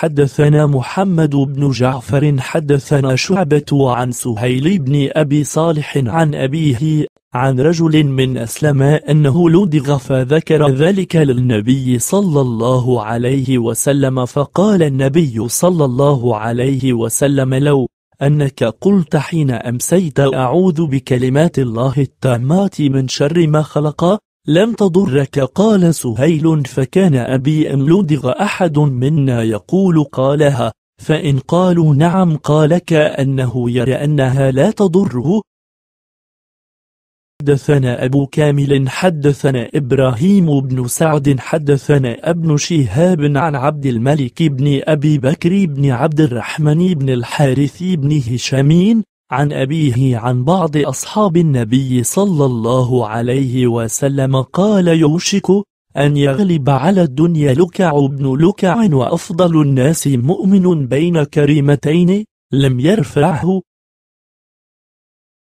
حدثنا محمد بن جعفر حدثنا شعبة عن سهيل بن أبي صالح عن أبيه عن رجل من أسلم أنه لدغ فذكر ذلك للنبي صلى الله عليه وسلم فقال النبي صلى الله عليه وسلم لو أنك قلت حين أمسيت أعوذ بكلمات الله التامات من شر ما خلق لم تضرك قال سهيل فكان أبي أم لدغ أحد منا يقول قالها فإن قالوا نعم قال كأنه يرى أنها لا تضره حدثنا أبو كامل حدثنا إبراهيم بن سعد حدثنا ابن شهاب عن عبد الملك بن أبي بكر بن عبد الرحمن بن الحارث بن هشامين عن أبيه عن بعض أصحاب النبي صلى الله عليه وسلم قال يوشك أن يغلب على الدنيا لكع بن لكع وأفضل الناس مؤمن بين كريمتين لم يرفعه